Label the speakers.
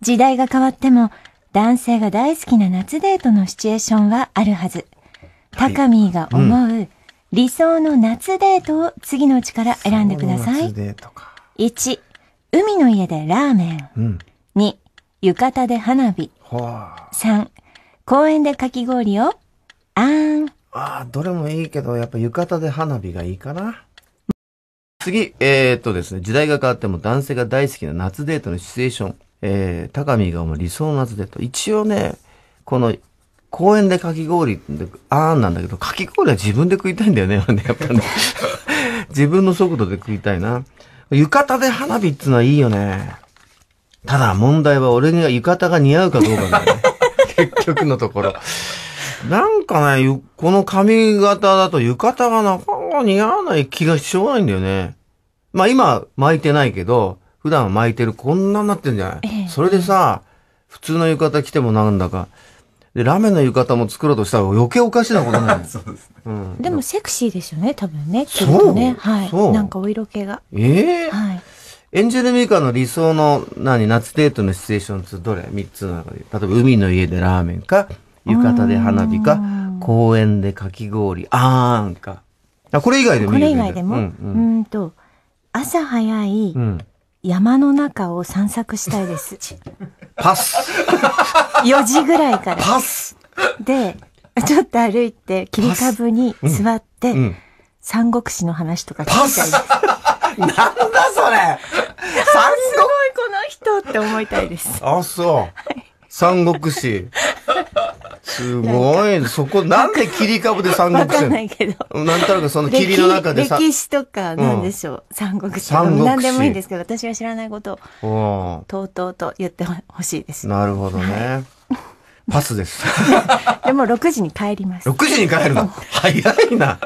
Speaker 1: 時代が変わっても、男性が大好きな夏デートのシチュエーションはあるはず。はい、高見が思う、理想の夏デートを次のうちから選んでください。1、海の家でラーメン。うん、2、浴衣で花火。3、公園でかき氷を、あーん。ああ、どれもいいけど、やっぱ浴衣で花火がいいかな。次、えー、っとですね、時代が変わっても男性が大好きな夏デートのシチュエーション。えー、高見がもう理想の夏でと。一応ね、この、公園でかき氷で、あーんなんだけど、かき氷は自分で食いたいんだよね、やっぱね。自分の速度で食いたいな。浴衣で花火っつのはいいよね。ただ問題は俺には浴衣が似合うかどうかだよね。結局のところ。なんかね、この髪型だと浴衣がなかなか似合わない気がしょうがないんだよね。まあ今巻いてないけど、普段巻いてるこんなになってんじゃない、ええ、それでさ、普通の浴衣着てもなんだか。で、ラメの浴衣も作ろうとしたら余計おかしなことない。そうですね、うん。でもセクシーですよね、多分ね。きっね。はい。なんかお色気が。ええー、はい。エンジェルミカの理想の、何、夏デートのシチュエーションつどれ三つの中で。例えば海の家でラーメンか、浴衣で花火か、公園でかき氷、あーんか。あ、これ以外でもいい、ね、これ以外でも、うん、うん、と、朝早い、うん山の中を散策したいです。パス !4 時ぐらいから。パスで、ちょっと歩いて、切り株に座って、うんうん、三国志の話とか聞きたいです。なんだそれ三国 すごいこの人って思いたいです。あ、そう。三国志。すごい。そこ、なんで切り株で三国志わかんないけど。なんとなくその霧の中で歴史とか、なんでしょう。三国志と何でもいいんですけど、私は知らないこと
Speaker 2: を、
Speaker 1: とうとうと言ってほしいです。なるほどね。パスです。でも6時に帰ります。6時に帰るの早いな。